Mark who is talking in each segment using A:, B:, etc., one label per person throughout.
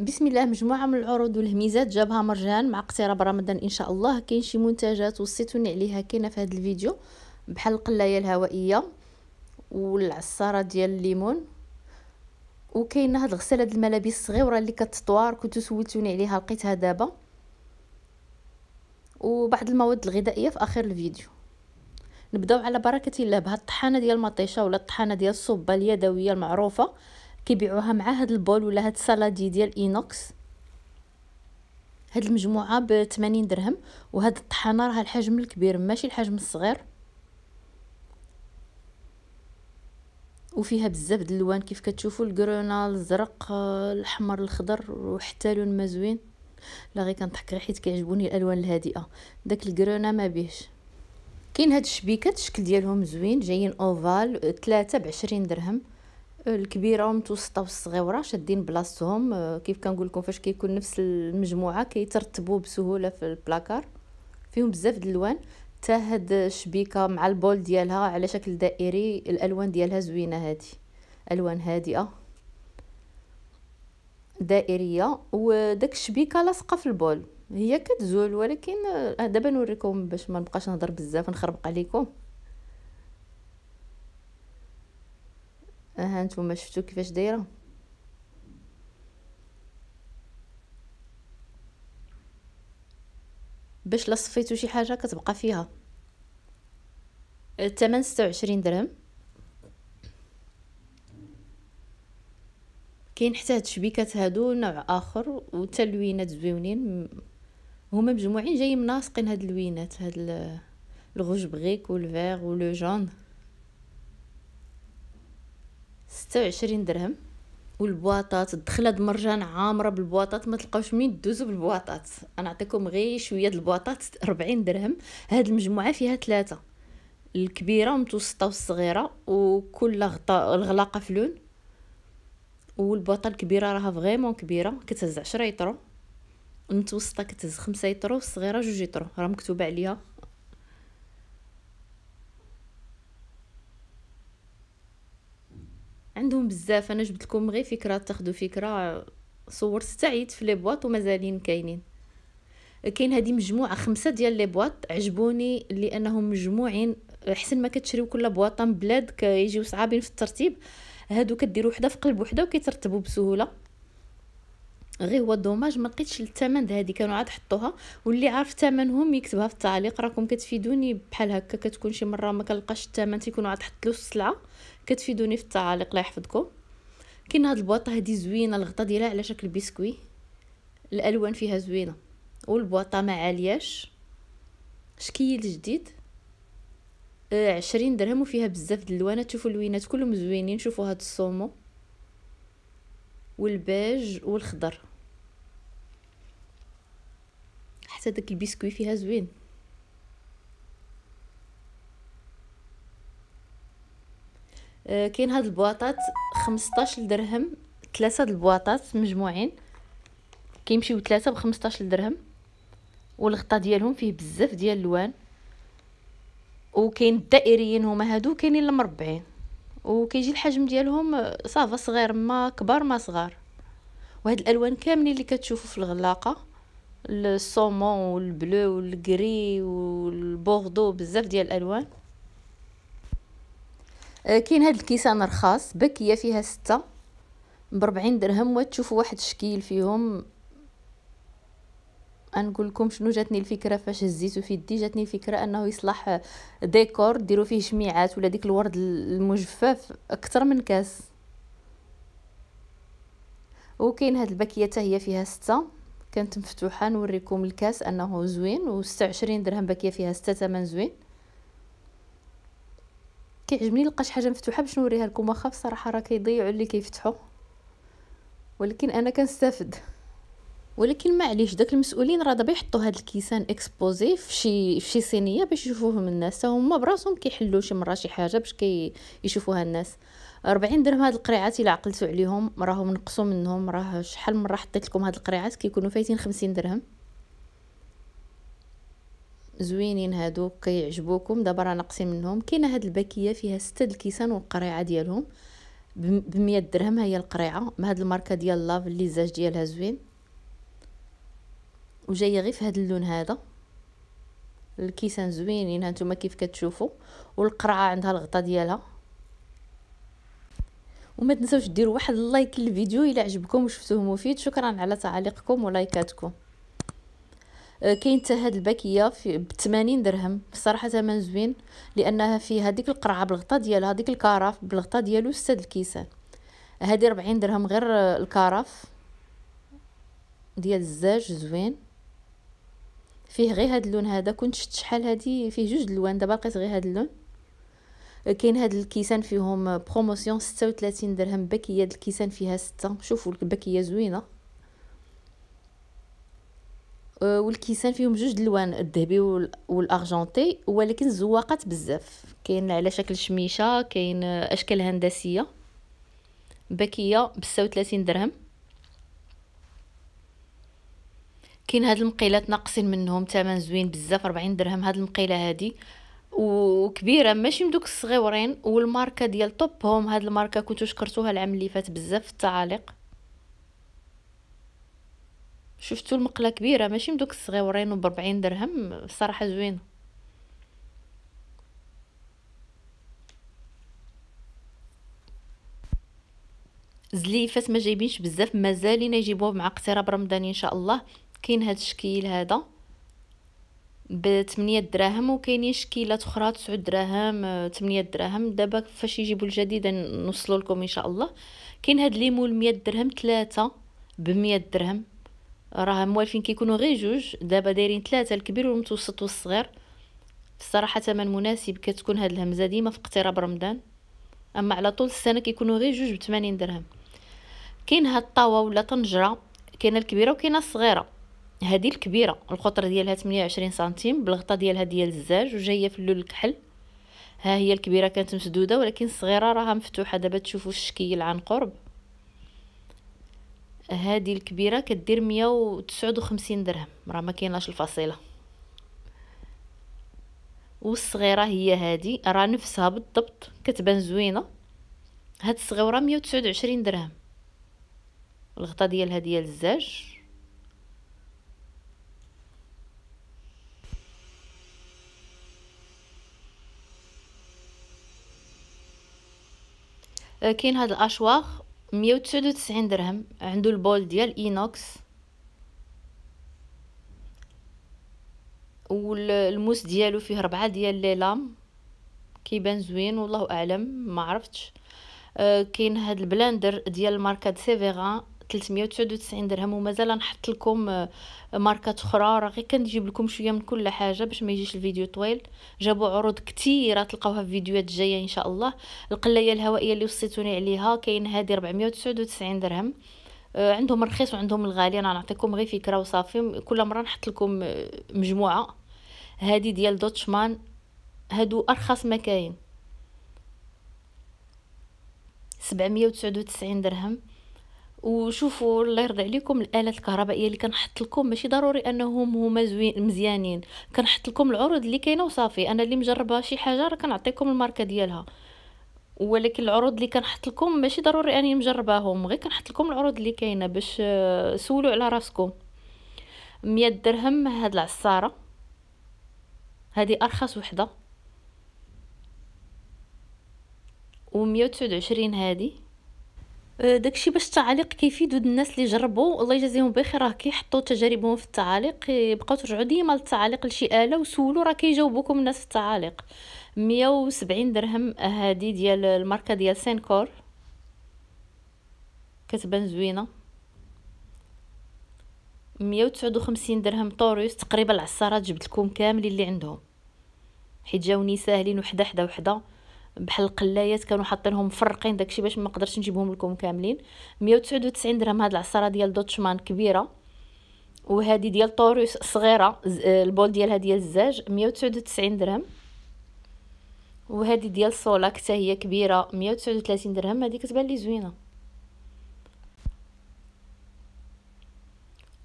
A: بسم الله مجموعه من العروض والهميزات جابها مرجان مع اقتراب رمضان ان شاء الله كاين شي منتجات وصيتوني عليها كاينه في هذا الفيديو بحال القلايه الهوائيه والعصاره ديال الليمون وكاينه هاد غساله الملابس الصغيره اللي كتطوار كنتو سولتوني عليها لقيتها دابا وبعض المواد الغذائيه في اخر الفيديو نبداو على بركه الله بهاد الطحانه ديال المطيشه ولا الطحانه ديال الصوبه اليدويه المعروفه كيبيعوها مع هاد البول ولا هاد الصلادي ديال اينوكس هاد المجموعه ب 80 درهم وهاد الطحانه راه الحجم الكبير ماشي الحجم الصغير وفيها بزاف ديال الالوان كيف كتشوفوا الكرونا الازرق الاحمر الخضر وحتى لون ما زوين لا غير كنضحك غير حيت كيعجبوني الالوان الهادئه داك الكرونا ما بيهش كاين هاد الشبيكات الشكل ديالهم زوين جايين اوفال ثلاثة بعشرين درهم الكبيره والمتوسطه والصغيره شادين بلاصتهم آه، كيف كنقول لكم فاش كيكون نفس المجموعه كيترتبوا بسهوله في البلاكار فيهم بزاف د الالوان حتى هاد الشبيكه مع البول ديالها على شكل دائري الالوان ديالها زوينه هادي الوان هادئه دائريه وداك الشبيكه لاصقه في البول هي كتزول ولكن آه، دابا نوريكم باش ما نبقاش نهضر بزاف نخربق عليكم ها نتوما شفتو كيفاش دايره باش لا صفيتو شي حاجه كتبقى فيها الثمن 26 درهم كاين حتى هاد الشبيكات هادو نوع اخر وحتى اللوينات زوينين هما مجموعين جايين مناسقين هاد اللوينات هاد الغوج بغيك والفيغ ولو جون ستة وعشرين درهم والبواطات الدخله هاد المرجان عامره بالبواطات ما تلقاوش مين تدوزو بالبواطات انا اعطيكم غير شويه د البواطات 40 درهم هاد المجموعه فيها ثلاثه الكبيره والمتوسطه والصغيره وكل غطاء الغلاقه فلون والبواطه الكبيره راها فغيمون كبيره كتهز عشرة يطرو المتوسطه كتهز خمسة يطرو والصغيره جوج يطرو راه مكتوبه عليها عندهم بزاف انا جبت لكم غير فكره تاخذوا فكره صورت تعيت في لي بواط ومازالين كاينين كاين هذه مجموعه خمسه ديال لي بواط عجبوني لانهم مجموعين احسن ما كتشريو كل بواطه من بلاد كيجيو صعابين في الترتيب هادو كديروا وحده في قلب وحده وكيترتبوا بسهوله غير هو دوماج ما لقيتش الثمن هذه كانوا عاد حطوها واللي عارف ثمنهم يكتبها في التعليق راكم كتفيدوني بحال هكا كتكون شي مره ما كنلقاش الثمن تيكونوا عاد حطلو السلعه كتفيدوني في التعاليق الله يحفظكم كاين هاد البواطه هادي زوينه الغطا ديالها على شكل بسكوي الالوان فيها زوينه والبواطه ما عالياش شكيل جديد آه، عشرين درهم وفيها بزاف د اللوانات تشوفوا اللوينات كلهم زوينين شوفوا هاد الصومو والبيج والخضر حتى داك البسكوي فيها زوين آه، كاين هاد البواطات 15 درهم ثلاثه البواطات مجموعين كيمشيو ثلاثه ب 15 درهم والغطا ديالهم فيه بزاف ديال الالوان وكاين الدائريين هما هادو كاينين المربعين وكيجي الحجم ديالهم آه، صافا صغير ما كبار ما صغار وهاد الالوان كاملين اللي كتشوفوا في الغلاقه الصومون والبلو والجري والبوردو بزاف ديال الالوان آه، كاين هاد الكيسان رخاص بكيه فيها ستة بربعين درهم وتشوفوا واحد الشكيل فيهم نقول لكم شنو جاتني الفكره فاش هزيتو في يدي جاتني الفكره انه يصلح ديكور ديروا فيه شميعات ولا ديك الورد المجفف اكثر من كاس وكاين هاد الباكيه هي فيها ستة كانت مفتوحه نوريكم الكاس انه زوين و 26 درهم باكيه فيها ستة ثمن زوين كيعجبني نلقى شي حاجه مفتوحه باش نوريها لكم واخا بصراحه راه كيضيعوا اللي كيفتحوا ولكن انا كنستافد ولكن معليش داك المسؤولين راه دابا يحطوا هاد الكيسان اكسبوزي فشي فشي صينيه باش يشوفوهم الناس تا هما براسهم كيحلوا شي مره شي حاجه باش كي يشوفوها الناس 40 درهم هاد القريعات الا عقلتو عليهم راهم نقصوا منهم راه شحال من مره حطيت لكم هاد القريعات كيكونوا فايتين 50 درهم زوينين هادو كيعجبوكم دابا راه ناقصين منهم كاينه هاد الباكيه فيها سته الكيسان والقريعه ديالهم ب 100 درهم هي القريعه مع هاد الماركه ديال لاف زاج ديالها زوين وجايه غير في هاد اللون هذا الكيسان زوينين هانتوما كيف كتشوفوا والقرعه عندها الغطا ديالها وما تنساوش ديروا واحد اللايك للفيديو الا عجبكم وشفتوه مفيد شكرا على تعليقكم ولايكاتكم آه، كاين حتى هاد الباكيه ب 80 درهم بصراحه ثمن زوين لانها فيها ديك القرعه بالغطا ديالها ديك الكراف بالغطا ديالو سد الكيسان هادي 40 درهم غير الكراف ديال الزاج زوين فيه غير هاد اللون هذا كنت شفت شحال هادي فيه جوج الوان دابا لقيت غير هاد اللون آه، كاين هاد الكيسان فيهم بروموسيون آه، 36 درهم باكيه الكيسان فيها 6 شوفوا الباكيه زوينه آه، والكيسان فيهم جوج الوان الذهبي والارجنتي ولكن زواقات بزاف كاين على شكل شميشه كاين اشكال هندسيه باكيه ب 36 درهم كاين هاد المقيلات ناقصين منهم ثمن زوين بزاف 40 درهم هاد المقيله هادي وكبيره ماشي من دوك الصغيورين والماركه ديال توب هوم هاد الماركه كنتو شكرتوها العام اللي فات بزاف في التعاليق شفتوا المقله كبيره ماشي من دوك الصغيورين ب درهم الصراحه زوينه زليفات ما جايبينش بزاف مازالين يجيبوه مع اقتراب رمضان ان شاء الله كاين هذا الشكل هذا ب 8 دراهم وكاينين شكيلات اخرى 9 دراهم 8 دراهم دابا فاش يجيبوا الجديد نوصلوا لكم ان شاء الله كاين هاد ليمو ل 100 درهم 3 ب 100 درهم راه موالفين كيكونوا غير جوج دابا دايرين ثلاثه الكبير والمتوسط والصغير الصراحه ثمن مناسب كتكون هاد الهمزه ديما في اقتراب رمضان اما على طول السنه كيكونوا غير جوج ب درهم كاين هاد الطاوه ولا طنجره كاينه الكبيره وكاينه الصغيره هادي الكبيره القطر ديالها 28 سنتيم بالغطاء ديالها ديال الزاج وجايه في اللول الكحل ها هي الكبيره كانت مسدوده ولكن الصغيره راها مفتوحه دابا تشوفوا الشكل عن قرب هذه الكبيره كدير مية درهم راه ما كايناش الفصيله والصغيره هي هذه راه نفسها بالضبط كتبان زوينه هاد الصغيره مية درهم الغطاء ديالها ديال الزاج آه، كاين هاد الاشواغ مية وتسعود وتسعين درهم عنده البول ديال اينوكس والموس ديالو فيه ربعة ديال لي لام كيبان زوين والله اعلم ما عرفتش آه، كاين هاد البلاندر ديال ماركه سيفيغان 399 درهم ومازال نحط لكم آه، ماركات اخرى راه غير كنجيب لكم شويه من كل حاجه باش ما يجيش الفيديو طويل جابوا عروض كثيره تلقاوها في فيديوهات جايه ان شاء الله القلايه الهوائيه اللي وصيتوني عليها كاين هذه 499 درهم آه، عندهم الرخيص وعندهم الغالي انا نعطيكم غير فكره وصافي كل مره نحط لكم آه، مجموعه هذه ديال دوتشمان هادو ارخص ما كاين 799 درهم وشوفوا الله يرضي عليكم الالات الكهربائيه اللي كنحط لكم ماشي ضروري انهم هما زوين مزيانين كنحط لكم العروض اللي كاينه وصافي انا اللي مجربه شي حاجه راه كنعطيكم الماركه ديالها ولكن العروض اللي كنحط لكم ماشي ضروري اني مجرباهم غير كنحط لكم العروض اللي كاينه باش آه، سولوا على راسكم 100 درهم هاد العصاره هذه ارخص وحده و129 هذه آه، داكشي باش التعاليق كيفيدو الناس اللي جربوا الله يجازيهم بخير راه كيحطوا تجاربهم في التعاليق آه، بقاو ترجعوا ديما للتعاليق لشي اله وسولوا راه كيجاوبوكم الناس في التعاليق 170 درهم هادي ديال الماركه ديال سينكور كتبان زوينه 159 درهم طوريوس تقريبا العصارات جبت لكم كاملين اللي عندهم حيت جاوني ساهلين وحده حدا وحده بحال القلايات كانوا حاطينهم مفرقين داكشي باش ما قدرتش نجيبهم لكم كاملين 199 درهم هاد العصاره ديال دوتشمان كبيره وهادي ديال طوروس صغيره آه، البول ديالها ديال الزاج 199 درهم وهادي ديال سولاك حتى هي كبيره 139 درهم هادي كتبان لي زوينه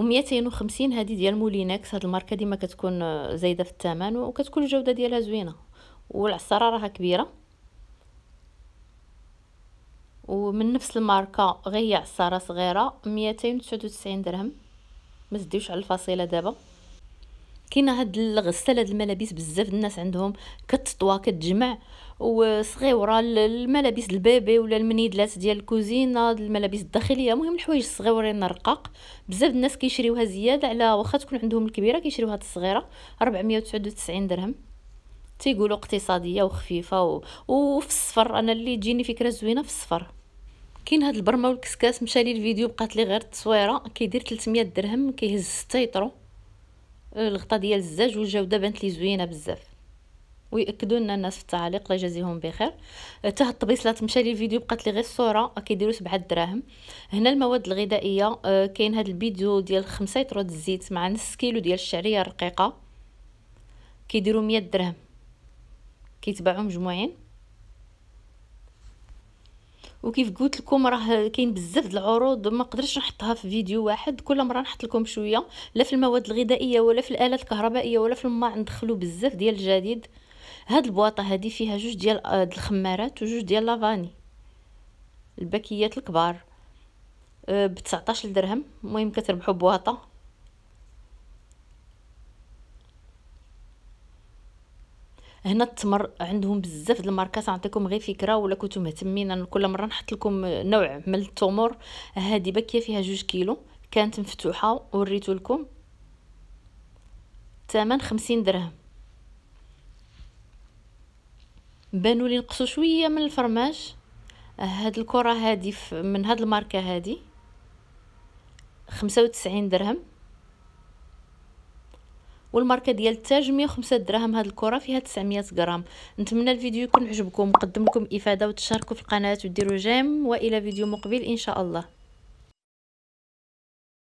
A: و250 هادي ديال مولينكس هاد الماركه ديما كتكون آه، زايده في الثمن وكتكون الجوده ديالها زوينه والعصاره راها كبيره ومن نفس الماركه غي عصاره صغيره ميتين وتسعين درهم مزديوش على الفصيلة دابا كاينه هاد الغساله هاد الملابس بزاف الناس عندهم كتطوى كتجمع وصغيوره الملابس البيبي ولا المنيدلات ديال الكوزينه الملابس الداخليه المهم الحوايج الصغيورين رقاق بزاف الناس كيشريوها زياده على واخا تكون عندهم الكبيره كيشريوها الصغيره ربعمية تسعين درهم تيقولوا اقتصاديه وخفيفه و... وفي الصفر انا اللي تجيني فكره زوينه في الصفر كاين هاد البرمه والكسكاس مشى لي الفيديو بقات لي غير التصويره كيدير 300 درهم كيهز 6 يطرو آه، الغطا ديال الزاج والجوده بانت لي زوينه بزاف وياكدوا لنا الناس في التعاليق الله يجازيهم بخير حتى آه، هاد الطبيصلات مشى لي الفيديو بقات لي غير الصوره آه، كيديروا 7 دراهم هنا المواد الغذائيه كاين هاد الفيديو ديال 5 يطرو الزيت مع نص كيلو ديال الشعريه الرقيقه كيديروا 100 درهم كيتباعوا مجموعين وكيف قلت لكم راه كاين بزاف د العروض ما نقدرش نحطها في فيديو واحد كل مره نحط لكم شويه لا في المواد الغذائيه ولا في الالات الكهربائيه ولا في الماء ندخلوا بزاف ديال الجديد هاد البواطه هادي فيها جوج ديال آه، الخمارات وجوج ديال لافاني الباكيات الكبار آه، ب 19 درهم المهم كتربحوا بواطه هنا التمر عندهم بزاف د الماركات نعطيكم غير فكره ولا كنتو مهتمين انا كل مره نحط لكم نوع من التمر هذه بكيه فيها جوج كيلو كانت مفتوحه وريتو لكم الثمن خمسين درهم بانوا لي نقصوا شويه من الفرماج هاد الكره هادي من هاد الماركه هادي خمسة وتسعين درهم والماركه ديال التاج 105 درهم هاد الكره فيها 900 غرام نتمنى الفيديو يكون عجبكم نقدم لكم افاده وتشاركوا في القناه وديروا جيم والى فيديو مقبل ان شاء الله